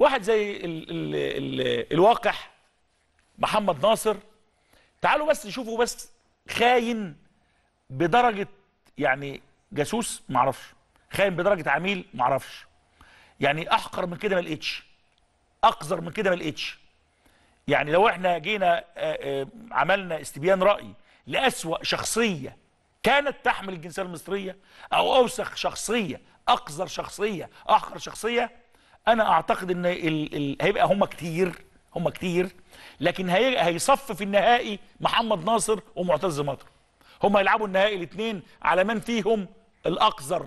واحد زي الـ الـ الـ الواقح محمد ناصر تعالوا بس شوفوا بس خاين بدرجة يعني جاسوس معرفش خاين بدرجة عميل معرفش يعني أحقر من كده ما لقيتش أقذر من كده ما لقيتش يعني لو احنا جينا عملنا استبيان رأي لأسوأ شخصية كانت تحمل الجنسية المصرية أو أوسخ شخصية أقذر شخصية أحقر شخصية انا اعتقد ان ال... ال... هيبقى هم كتير هم كتير لكن هي... هيصف النهائي محمد ناصر ومعتز مطر هم هيلعبوا النهائي الاثنين على من فيهم الاقذر